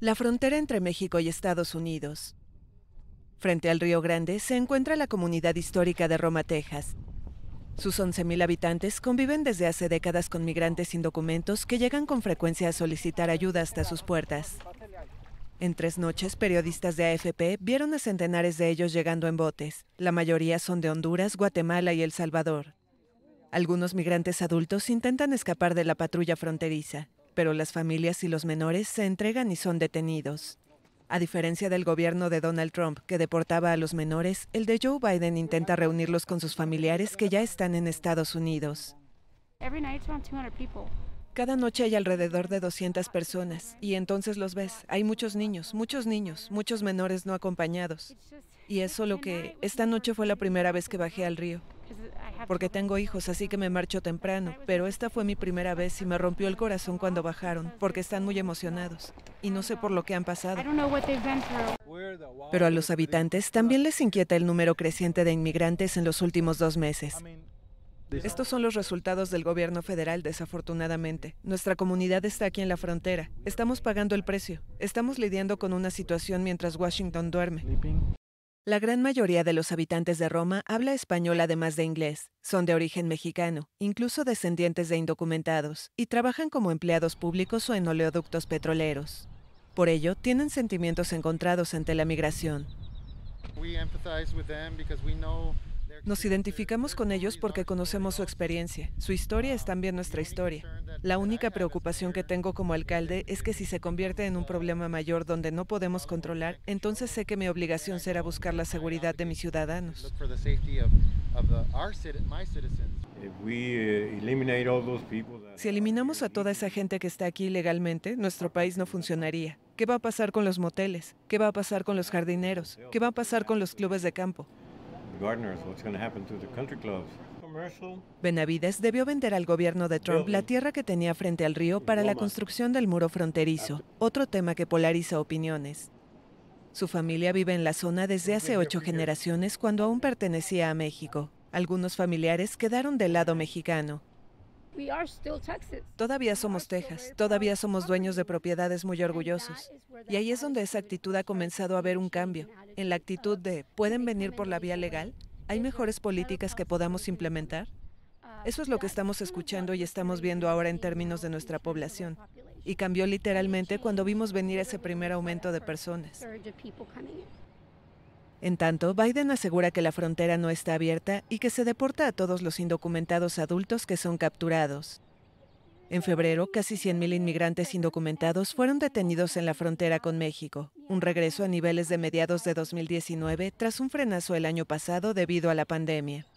la frontera entre México y Estados Unidos. Frente al Río Grande se encuentra la comunidad histórica de Roma, Texas. Sus 11.000 habitantes conviven desde hace décadas con migrantes sin documentos que llegan con frecuencia a solicitar ayuda hasta sus puertas. En tres noches, periodistas de AFP vieron a centenares de ellos llegando en botes. La mayoría son de Honduras, Guatemala y El Salvador. Algunos migrantes adultos intentan escapar de la patrulla fronteriza pero las familias y los menores se entregan y son detenidos. A diferencia del gobierno de Donald Trump, que deportaba a los menores, el de Joe Biden intenta reunirlos con sus familiares que ya están en Estados Unidos. Cada noche hay alrededor de 200 personas y entonces los ves. Hay muchos niños, muchos niños, muchos menores no acompañados. Y eso lo que esta noche fue la primera vez que bajé al río porque tengo hijos, así que me marcho temprano, pero esta fue mi primera vez y me rompió el corazón cuando bajaron, porque están muy emocionados y no sé por lo que han pasado. Pero a los habitantes también les inquieta el número creciente de inmigrantes en los últimos dos meses. Estos son los resultados del gobierno federal, desafortunadamente. Nuestra comunidad está aquí en la frontera. Estamos pagando el precio. Estamos lidiando con una situación mientras Washington duerme. La gran mayoría de los habitantes de Roma habla español además de inglés, son de origen mexicano, incluso descendientes de indocumentados, y trabajan como empleados públicos o en oleoductos petroleros. Por ello, tienen sentimientos encontrados ante la migración. Nos identificamos con ellos porque conocemos su experiencia, su historia es también nuestra historia. La única preocupación que tengo como alcalde es que si se convierte en un problema mayor donde no podemos controlar, entonces sé que mi obligación será buscar la seguridad de mis ciudadanos. Eh, si eliminamos a toda esa gente que está aquí ilegalmente, nuestro país no funcionaría. ¿Qué va a pasar con los moteles? ¿Qué va a pasar con los jardineros? ¿Qué va a pasar con los clubes de campo? Benavides debió vender al gobierno de Trump la tierra que tenía frente al río para la construcción del muro fronterizo, otro tema que polariza opiniones. Su familia vive en la zona desde hace ocho generaciones cuando aún pertenecía a México. Algunos familiares quedaron del lado mexicano. Todavía somos Texas, todavía somos dueños de propiedades muy orgullosos. Y ahí es donde esa actitud ha comenzado a ver un cambio, en la actitud de, ¿pueden venir por la vía legal? ¿Hay mejores políticas que podamos implementar? Eso es lo que estamos escuchando y estamos viendo ahora en términos de nuestra población. Y cambió literalmente cuando vimos venir ese primer aumento de personas. En tanto, Biden asegura que la frontera no está abierta y que se deporta a todos los indocumentados adultos que son capturados. En febrero, casi 100.000 inmigrantes indocumentados fueron detenidos en la frontera con México, un regreso a niveles de mediados de 2019 tras un frenazo el año pasado debido a la pandemia.